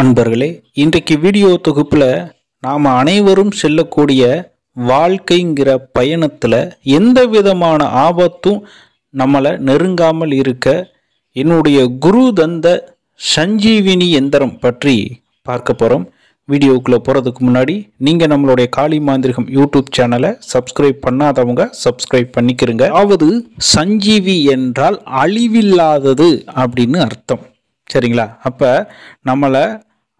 அன்பர்களே இன்றைக்கு வீடியோ தொகுப்பில் நாம் அனைவரும் செல்லக்கூடிய வாழ்க்கைங்கிற பயணத்தில் எந்த விதமான ஆபத்தும் நம்மளை நெருங்காமல் இருக்க என்னுடைய குரு தந்த சஞ்சீவினி எந்திரம் பற்றி பார்க்க போகிறோம் வீடியோக்குள்ளே போகிறதுக்கு முன்னாடி நீங்கள் நம்மளுடைய காளி மாந்திரிகம் யூடியூப் சேனலை சப்ஸ்கிரைப் பண்ணாதவங்க சப்ஸ்கிரைப் பண்ணிக்கிறங்க அதாவது சஞ்சீவி என்றால் அழிவில்லாதது அப்படின்னு அர்த்தம் சரிங்களா அப்போ நம்மளை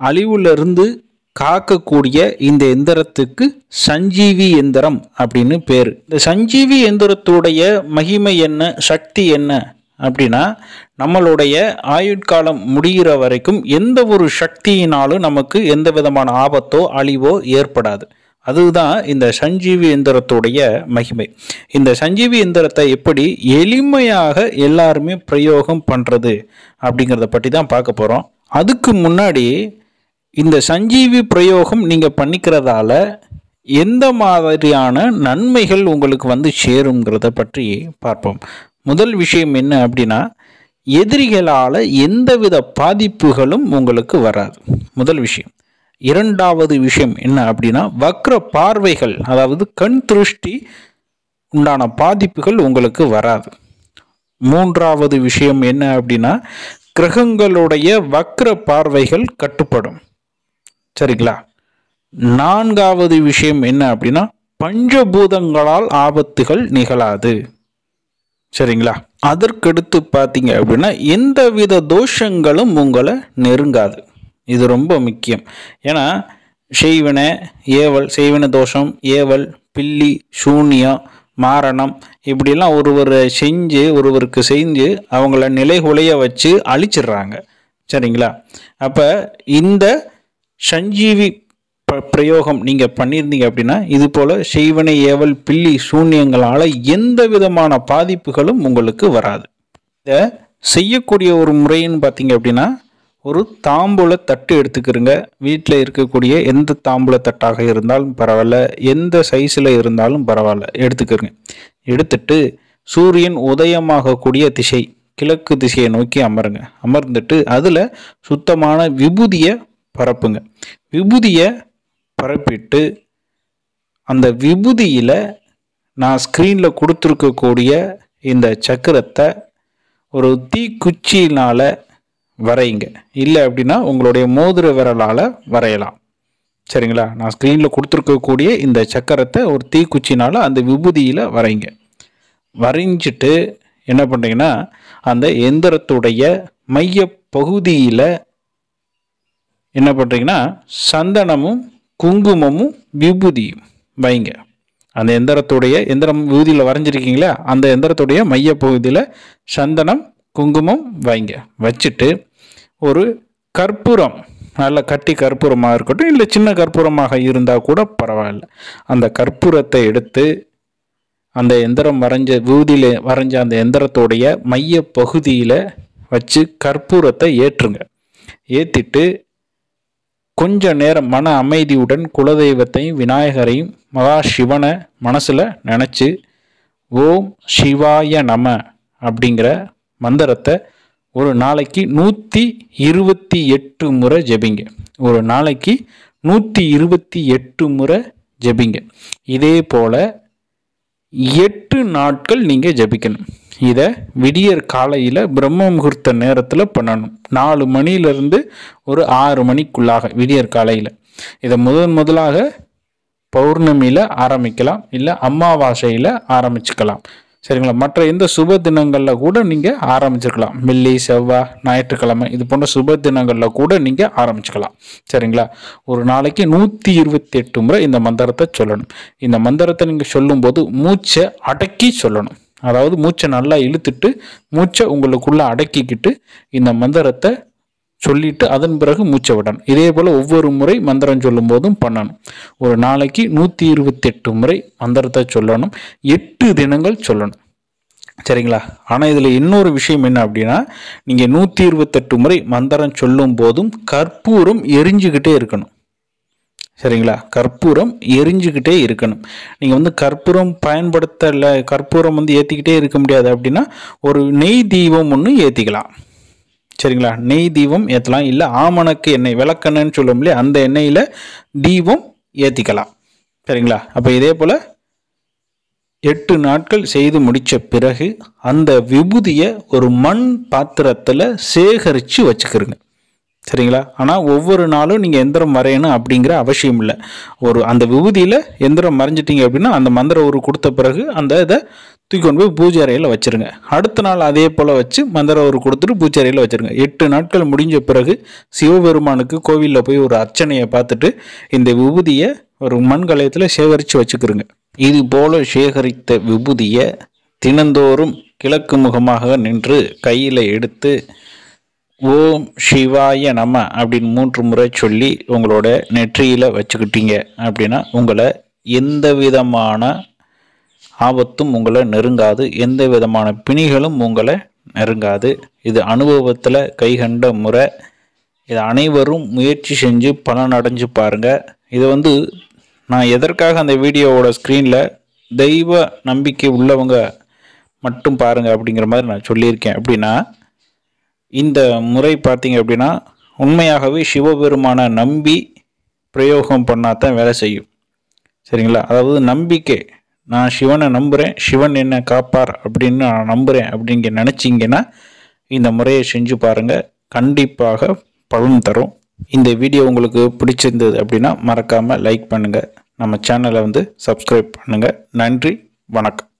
அழிவுலேருந்து காக்கக்கூடிய இந்த எந்திரத்துக்கு சஞ்சீவி எந்திரம் அப்படின்னு பேர் இந்த சஞ்சீவி எந்திரத்துடைய மகிமை என்ன சக்தி என்ன அப்படின்னா நம்மளுடைய ஆயுட்காலம் முடிகிற வரைக்கும் எந்த ஒரு சக்தியினாலும் நமக்கு எந்த விதமான ஆபத்தோ அழிவோ ஏற்படாது அதுதான் இந்த சஞ்சீவி எந்திரத்துடைய மகிமை இந்த சஞ்சீவி எந்திரத்தை எப்படி எளிமையாக எல்லாருமே பிரயோகம் பண்ணுறது அப்படிங்கிறத பற்றி தான் பார்க்க போகிறோம் அதுக்கு முன்னாடி இந்த சஞ்சீவி பிரயோகம் நீங்கள் பண்ணிக்கிறதால எந்த மாதிரியான நன்மைகள் உங்களுக்கு வந்து சேருங்கிறத பற்றி பார்ப்போம் முதல் விஷயம் என்ன அப்படின்னா எதிரிகளால் எந்தவித பாதிப்புகளும் உங்களுக்கு வராது முதல் விஷயம் இரண்டாவது விஷயம் என்ன அப்படின்னா வக்ர பார்வைகள் அதாவது கண் திருஷ்டி உண்டான பாதிப்புகள் உங்களுக்கு வராது மூன்றாவது விஷயம் என்ன அப்படின்னா கிரகங்களுடைய வக்ர பார்வைகள் கட்டுப்படும் சரிங்களா நான்காவது விஷயம் என்ன அப்படின்னா பஞ்சபூதங்களால் ஆபத்துகள் நிகழாது சரிங்களா அதற்கடுத்து பார்த்தீங்க அப்படின்னா எந்தவித தோஷங்களும் உங்களை நெருங்காது இது ரொம்ப முக்கியம் ஏன்னா செய்வன ஏவல் செய்வன தோஷம் ஏவல் பில்லி சூன்யம் மாரணம் இப்படிலாம் ஒருவரை செஞ்சு ஒருவருக்கு செஞ்சு அவங்கள நிலைகுலைய வச்சு அழிச்சிடுறாங்க சரிங்களா அப்போ இந்த சஞ்சீவி ப பிரயோகம் நீங்கள் பண்ணியிருந்தீங்க அப்படின்னா இது போல் செய்வனை ஏவல் பில்லி சூன்யங்களால் எந்த விதமான பாதிப்புகளும் உங்களுக்கு வராது இதை செய்யக்கூடிய ஒரு முறைன்னு பார்த்தீங்க அப்படின்னா ஒரு தாம்பூல தட்டு எடுத்துக்கிறங்க வீட்டில் இருக்கக்கூடிய எந்த தாம்பூல தட்டாக இருந்தாலும் பரவாயில்ல எந்த சைஸில் இருந்தாலும் பரவாயில்ல எடுத்துக்கிறங்க எடுத்துட்டு சூரியன் உதயமாகக்கூடிய திசை கிழக்கு திசையை நோக்கி அமருங்க அமர்ந்துட்டு அதில் சுத்தமான விபூதியை பரப்புங்க விபூதியை பரப்பிட்டு அந்த விபூதியில் நான் ஸ்க்ரீனில் கொடுத்துருக்கக்கூடிய இந்த சக்கரத்தை ஒரு தீக்குச்சியினால் வரைங்க இல்லை அப்படின்னா உங்களுடைய மோதிர விரலால் வரையலாம் சரிங்களா நான் ஸ்க்ரீனில் கொடுத்துருக்கக்கூடிய இந்த சக்கரத்தை ஒரு தீக்குச்சினால் அந்த விபூதியில் வரைங்க வரைஞ்சிட்டு என்ன பண்ணுறீங்கன்னா அந்த எந்திரத்துடைய மைய பகுதியில் என்ன பண்ணுறீங்கன்னா சந்தனமும் குங்குமமும் விபூதியும் வைங்க அந்த எந்திரத்துடைய எந்திரம் விபூதியில் வரைஞ்சிருக்கீங்களா அந்த எந்திரத்துடைய மையப்பகுதியில் சந்தனம் குங்குமம் வைங்க வச்சுட்டு ஒரு கற்பூரம் நல்ல கட்டி கற்பூரமாக இருக்கட்டும் இல்லை சின்ன கற்பூரமாக இருந்தால் கூட பரவாயில்ல அந்த கற்பூரத்தை எடுத்து அந்த எந்திரம் வரைஞ்ச விபூதியில் வரைஞ்ச அந்த எந்திரத்துடைய மைய பகுதியில் வச்சு கற்பூரத்தை ஏற்றுங்க ஏற்றிட்டு கொஞ்ச நேரம் மன அமைதியுடன் குலதெய்வத்தையும் விநாயகரையும் மகா சிவனை மனசில் நினச்சி ஓம் சிவாய நம அப்படிங்கிற மந்திரத்தை ஒரு நாளைக்கு நூற்றி இருபத்தி எட்டு முறை ஜெபிங்க ஒரு நாளைக்கு நூற்றி இருபத்தி எட்டு முறை ஜெபிங்க இதே போல் எட்டு நாட்கள் நீங்கள் ஜெபிக்கணும் இதை விடியற் காலையில் பிரம்ம முகூர்த்த நேரத்தில் பண்ணணும் நாலு மணியிலிருந்து ஒரு ஆறு மணிக்குள்ளாக விடியற் காலையில் இதை முதன் முதலாக பௌர்ணமியில் ஆரம்பிக்கலாம் இல்லை அமாவாசையில் ஆரம்பிச்சுக்கலாம் சரிங்களா மற்ற எந்த சுப தினங்களில் கூட நீங்கள் ஆரம்பிச்சிருக்கலாம் வெள்ளி செவ்வாய் ஞாயிற்றுக்கிழமை இது போன்ற சுப தினங்களில் கூட நீங்கள் ஆரம்பிச்சுக்கலாம் சரிங்களா ஒரு நாளைக்கு நூற்றி இருபத்தி எட்டு முறை இந்த மந்திரத்தை சொல்லணும் இந்த மந்திரத்தை நீங்கள் சொல்லும்போது மூச்சை அடக்கி சொல்லணும் அதாவது மூச்சை நல்லா இழுத்துட்டு மூச்சை உங்களுக்குள்ளே அடக்கிக்கிட்டு இந்த மந்திரத்தை சொல்லிட்டு அதன் பிறகு மூச்சை விடணும் இதே போல் ஒவ்வொரு முறை மந்திரம் சொல்லும் போதும் பண்ணணும் ஒரு நாளைக்கு நூற்றி இருபத்தெட்டு முறை மந்திரத்தை சொல்லணும் எட்டு தினங்கள் சொல்லணும் சரிங்களா ஆனால் இதில் இன்னொரு விஷயம் என்ன அப்படின்னா நீங்கள் நூற்றி இருபத்தெட்டு முறை மந்திரம் சொல்லும் போதும் கற்பூரம் எரிஞ்சுக்கிட்டே இருக்கணும் சரிங்களா கற்பூரம் எரிஞ்சுக்கிட்டே இருக்கணும் நீங்கள் வந்து கற்பூரம் பயன்படுத்தலை கற்பூரம் வந்து ஏற்றிக்கிட்டே இருக்க முடியாது அப்படின்னா ஒரு நெய் தீபம் ஒன்று ஏற்றிக்கலாம் சரிங்களா நெய் தீபம் ஏற்றலாம் இல்லை ஆமணக்கு எண்ணெய் விளக்கெண்ணெய்னு சொல்லும் இல்லையா அந்த எண்ணெயில் தீபம் ஏற்றிக்கலாம் சரிங்களா அப்போ இதே போல் எட்டு நாட்கள் செய்து முடித்த பிறகு அந்த விபூதியை ஒரு மண் பாத்திரத்தில் சேகரித்து வச்சுக்கிறோங்க சரிங்களா ஆனால் ஒவ்வொரு நாளும் நீங்கள் எந்திரம் வரையணும் அப்படிங்கிற அவசியம் இல்லை ஒரு அந்த விபூதியில் எந்திரம் மறைஞ்சிட்டிங்க அப்படின்னா அந்த மந்திர ஒரு கொடுத்த பிறகு அந்த இதை தூக்கி கொண்டு போய் பூஜை அறையில் வச்சுருங்க அடுத்த நாள் அதே போல் வச்சு மந்திர ஒரு கொடுத்துட்டு பூஜை அறையில் வச்சுருங்க எட்டு நாட்கள் முடிஞ்ச பிறகு சிவபெருமானுக்கு கோவிலில் போய் ஒரு அர்ச்சனையை பார்த்துட்டு இந்த விபூதியை ஒரு மண் சேகரித்து வச்சுக்கிறோங்க இது போல் சேகரித்த விபூதியை தினந்தோறும் கிழக்கு முகமாக நின்று கையில் எடுத்து ஓம் சிவாய நம அப்படின்னு மூன்று முறை சொல்லி உங்களோட நெற்றியில் வச்சுக்கிட்டீங்க அப்படின்னா உங்களை எந்த விதமான ஆபத்தும் உங்களை நெருங்காது எந்த விதமான பிணிகளும் உங்களை நெருங்காது இது அனுபவத்தில் கைகண்ட முறை இது அனைவரும் முயற்சி செஞ்சு பலன் அடைஞ்சு பாருங்கள் இது வந்து நான் எதற்காக அந்த வீடியோவோட ஸ்க்ரீனில் தெய்வ நம்பிக்கை உள்ளவங்க மட்டும் பாருங்கள் அப்படிங்கிற மாதிரி நான் சொல்லியிருக்கேன் அப்படின்னா இந்த முறை பார்த்தீங்க அப்படின்னா உண்மையாகவே சிவபெருமானை நம்பி பிரயோகம் பண்ணால் தான் வேலை செய்யும் சரிங்களா அதாவது நம்பிக்கை நான் சிவனை நம்புகிறேன் சிவன் என்ன காப்பார் அப்படின்னு நான் நம்புகிறேன் அப்படிங்க நினச்சிங்கன்னா இந்த முறையை செஞ்சு பாருங்கள் கண்டிப்பாக பலன் தரும் இந்த வீடியோ உங்களுக்கு பிடிச்சிருந்தது அப்படின்னா மறக்காமல் லைக் பண்ணுங்கள் நம்ம சேனலை வந்து சப்ஸ்கிரைப் பண்ணுங்கள் நன்றி வணக்கம்